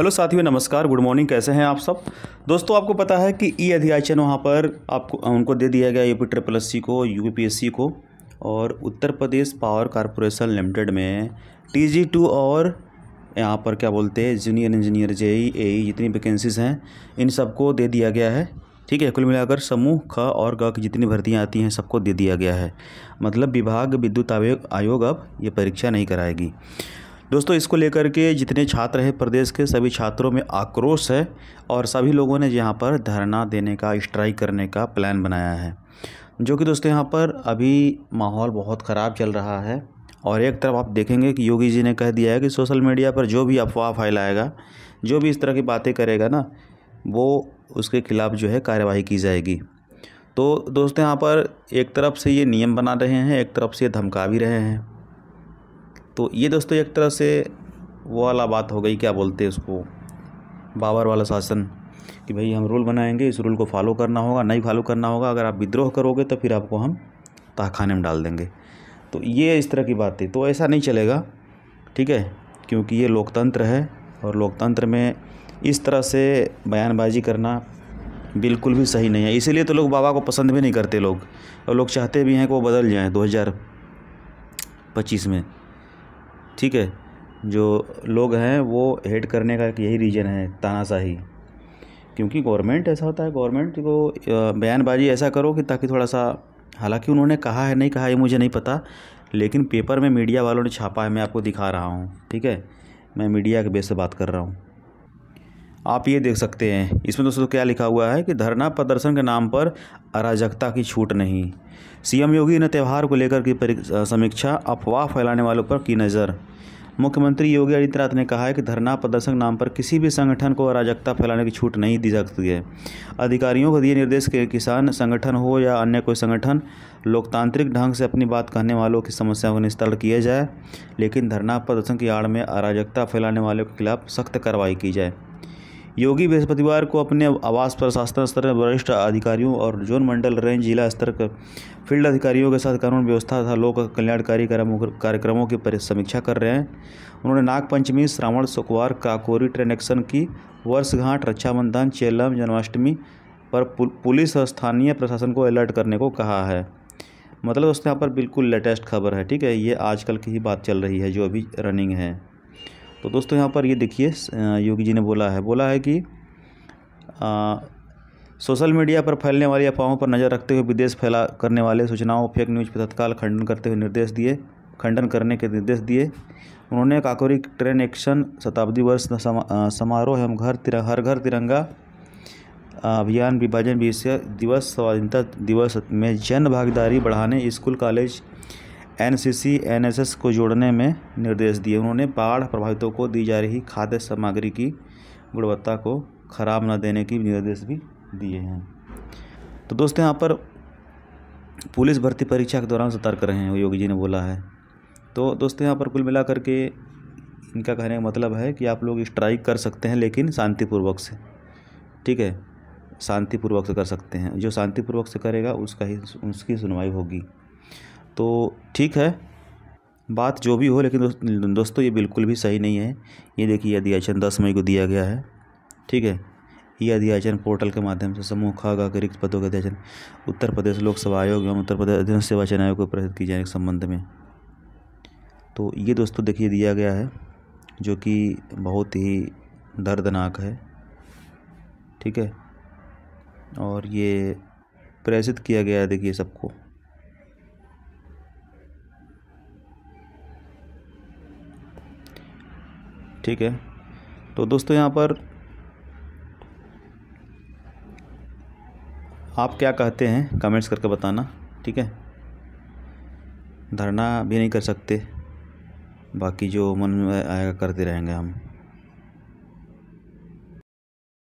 hello साथियों नमस्कार good morning कैसे हैं आप सब दोस्तों आपको पता है कि ई अधियाचन वहाँ पर आपको उनको दे दिया गया यूपी ट्रिपल एस सी को यूपीएससी को और Uttar Pradesh power corporation limited में टी टू और यहाँ पर क्या बोलते हैं जूनियर इंजीनियर जे ई जितनी वैकेंसीज़ हैं इन सबको दे दिया गया है ठीक है कुल मिलाकर समूह ख और ग की जितनी भर्तियाँ आती हैं सबको दे दिया गया है मतलब विभाग विद्युत आयोग अब ये परीक्षा नहीं कराएगी दोस्तों इसको लेकर के जितने छात्र हैं प्रदेश के सभी छात्रों में आक्रोश है और सभी लोगों ने यहाँ पर धरना देने का स्ट्राइक करने का प्लान बनाया है जो कि दोस्तों यहाँ पर अभी माहौल बहुत ख़राब चल रहा है और एक तरफ आप देखेंगे कि योगी जी ने कह दिया है कि सोशल मीडिया पर जो भी अफवाह फैलाएगा जो भी इस तरह की बातें करेगा ना वो उसके खिलाफ़ जो है कार्यवाही की जाएगी तो दोस्तों यहाँ पर एक तरफ से ये नियम बना रहे हैं एक तरफ से धमका भी रहे हैं तो ये दोस्तों एक तरह से वो वाला बात हो गई क्या बोलते हैं उसको बाबर वाला शासन कि भाई हम रूल बनाएंगे इस रूल को फॉलो करना होगा नहीं फॉलो करना होगा अगर आप विद्रोह करोगे तो फिर आपको हम तहखाने में डाल देंगे तो ये इस तरह की बात थी तो ऐसा नहीं चलेगा ठीक है क्योंकि ये लोकतंत्र है और लोकतंत्र में इस तरह से बयानबाजी करना बिल्कुल भी सही नहीं है इसीलिए तो लोग बाबा को पसंद भी नहीं करते लोग और लोग चाहते भी हैं कि वो बदल जाएँ दो में ठीक है जो लोग हैं वो हेट करने का एक यही रीज़न है तानाशाही क्योंकि गवर्नमेंट ऐसा होता है गवर्नमेंट को बयानबाजी ऐसा करो कि ताकि थोड़ा सा हालांकि उन्होंने कहा है नहीं कहा ये मुझे नहीं पता लेकिन पेपर में मीडिया वालों ने छापा है मैं आपको दिखा रहा हूँ ठीक है मैं मीडिया के बेस से बात कर रहा हूँ आप ये देख सकते हैं इसमें दोस्तों क्या लिखा हुआ है कि धरना प्रदर्शन के नाम पर अराजकता की छूट नहीं सीएम योगी ने त्यौहार को लेकर की समीक्षा अफवाह फैलाने वालों पर की नज़र मुख्यमंत्री योगी आदित्यनाथ ने कहा है कि धरना प्रदर्शन नाम पर किसी भी संगठन को अराजकता फैलाने की छूट नहीं दी सकती है अधिकारियों को दिए निर्देश के किसान संगठन हो या अन्य कोई संगठन लोकतांत्रिक ढंग से अपनी बात कहने वालों की समस्याओं का निस्तारण किया जाए लेकिन धरना प्रदर्शन की आड़ में अराजकता फैलाने वालों के खिलाफ सख्त कार्रवाई की जाए योगी बृहस्पतिवार को अपने आवास पर शासन स्तर वरिष्ठ अधिकारियों और जोन मंडल रेंज जिला स्तर के फील्ड अधिकारियों के साथ कानून व्यवस्था तथा लोक कल्याणकारी कार्यक्रमों की समीक्षा कर रहे हैं उन्होंने नागपंचमी श्रावण शुक्रवार काकोरी ट्रेनेक्शन की वर्षगांठ रक्षाबंधन चेलम जन्माष्टमी पर पुलिस और स्थानीय प्रशासन को अलर्ट करने को कहा है मतलब दोस्तों यहाँ पर बिल्कुल लेटेस्ट खबर है ठीक है ये आजकल की ही बात चल रही है जो अभी रनिंग है तो दोस्तों यहाँ पर ये देखिए योगी जी ने बोला है बोला है कि आ, सोशल मीडिया पर फैलने वाली अफवाहों पर नज़र रखते हुए विदेश फैला करने वाले सूचनाओं फेक न्यूज़ पर तत्काल खंडन करते हुए निर्देश दिए खंडन करने के निर्देश दिए उन्होंने काकोरी ट्रेन एक्शन शताब्दी वर्ष समारोह एवं घर तिर, हर घर तिरंगा अभियान विभाजन विषय दिवस स्वाधीनता दिवस में जन भागीदारी बढ़ाने स्कूल कॉलेज एनसीसी एनएसएस को जोड़ने में निर्देश दिए उन्होंने बाढ़ प्रभावितों को दी जा रही खाद्य सामग्री की गुणवत्ता को ख़राब न देने की निर्देश भी दिए हैं तो दोस्तों यहाँ पर पुलिस भर्ती परीक्षा के दौरान सतर्क रहे हैं योगी जी ने बोला है तो दोस्तों यहाँ पर कुल मिलाकर के इनका कहने का मतलब है कि आप लोग स्ट्राइक कर सकते हैं लेकिन शांतिपूर्वक से ठीक है शांतिपूर्वक से कर सकते हैं जो शांतिपूर्वक से करेगा उसका ही उसकी सुनवाई होगी तो ठीक है बात जो भी हो लेकिन दोस्तों ये बिल्कुल भी सही नहीं है ये देखिए अधियाचन दस मई को दिया गया है ठीक है ये अधियाचन पोर्टल के माध्यम से समूह खा गा के रिक्त पदों के अधियाचन उत्तर प्रदेश लोकसभा आयोग एवं उत्तर प्रदेश अध्ययन सेवा चयन आयोग को प्रेरित किए जाने के संबंध में तो ये दोस्तों देखिए दिया गया है जो कि बहुत ही दर्दनाक है ठीक है और ये प्रेषित किया गया है देखिए सबको ठीक है तो दोस्तों यहाँ पर आप क्या कहते हैं कमेंट्स करके बताना ठीक है धरना भी नहीं कर सकते बाकी जो मन में आएगा करते रहेंगे हम